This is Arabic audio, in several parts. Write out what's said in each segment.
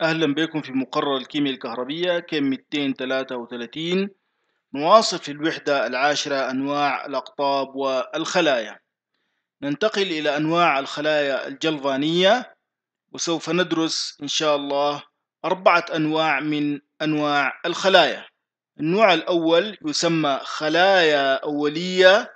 أهلا بكم في مقرر الكيمياء الكهربية كم 233 نواصل في الوحدة العاشرة أنواع الأقطاب والخلايا ننتقل إلى أنواع الخلايا الجلفانية وسوف ندرس إن شاء الله أربعة أنواع من أنواع الخلايا النوع الأول يسمى خلايا أولية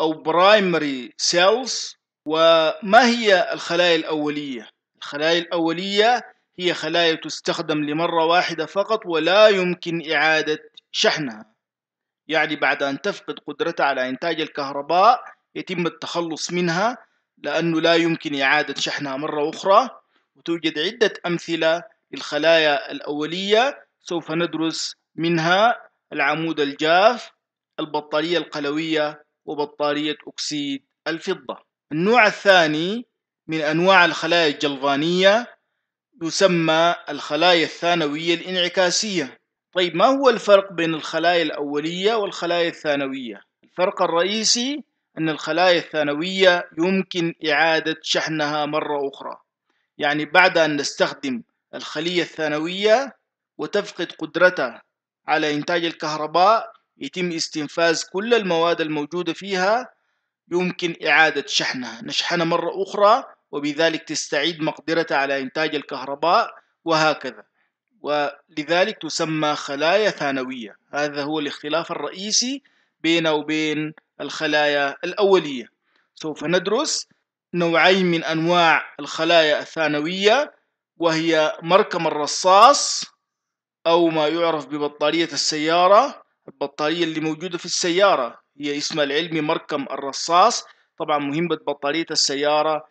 أو primary cells وما هي الخلايا الأولية؟ الخلايا الأولية هي خلايا تستخدم لمرة واحدة فقط ولا يمكن إعادة شحنها يعني بعد أن تفقد قدرتها على إنتاج الكهرباء يتم التخلص منها لأنه لا يمكن إعادة شحنها مرة أخرى وتوجد عدة أمثلة للخلايا الأولية سوف ندرس منها العمود الجاف البطارية القلوية وبطارية أكسيد الفضة النوع الثاني من أنواع الخلايا الجلفانية يسمى الخلايا الثانوية الانعكاسية طيب ما هو الفرق بين الخلايا الأولية والخلايا الثانوية؟ الفرق الرئيسي أن الخلايا الثانوية يمكن إعادة شحنها مرة أخرى يعني بعد أن نستخدم الخلية الثانوية وتفقد قدرتها على إنتاج الكهرباء يتم استنفاذ كل المواد الموجودة فيها يمكن إعادة شحنها نشحنها مرة أخرى وبذلك تستعيد مقدرتها على إنتاج الكهرباء وهكذا ولذلك تسمى خلايا ثانوية هذا هو الاختلاف الرئيسي بين وبين الخلايا الأولية سوف ندرس نوعين من أنواع الخلايا الثانوية وهي مركم الرصاص أو ما يعرف ببطارية السيارة البطارية اللي موجودة في السيارة هي اسمها العلمي مركم الرصاص طبعا مهمة بطارية السيارة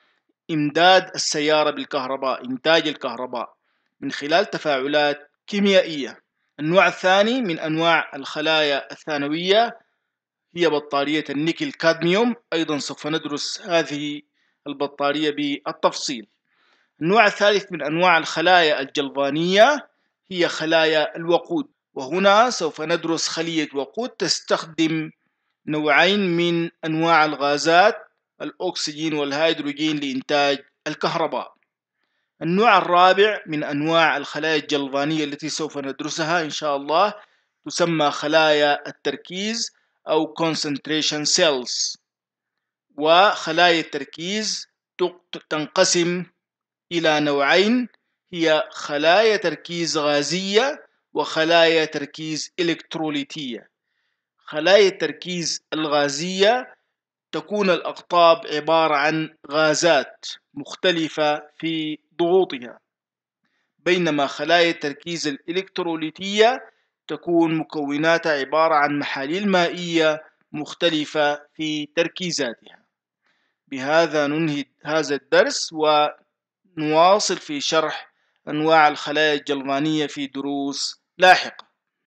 إمداد السيارة بالكهرباء إنتاج الكهرباء من خلال تفاعلات كيميائية النوع الثاني من أنواع الخلايا الثانوية هي بطارية النيكل كادميوم أيضا سوف ندرس هذه البطارية بالتفصيل النوع الثالث من أنواع الخلايا الجلفانية هي خلايا الوقود وهنا سوف ندرس خلية وقود تستخدم نوعين من أنواع الغازات الأكسجين والهيدروجين لإنتاج الكهرباء النوع الرابع من أنواع الخلايا الجلظانية التي سوف ندرسها إن شاء الله تسمى خلايا التركيز أو concentration cells وخلايا التركيز تنقسم إلى نوعين هي خلايا تركيز غازية وخلايا تركيز إلكتروليتية خلايا التركيز الغازية تكون الأقطاب عبارة عن غازات مختلفة في ضغوطها بينما خلايا التركيز الإلكتروليتية تكون مكوناتها عبارة عن محاليل مائية مختلفة في تركيزاتها بهذا ننهي هذا الدرس ونواصل في شرح أنواع الخلايا الجلغانية في دروس لاحقة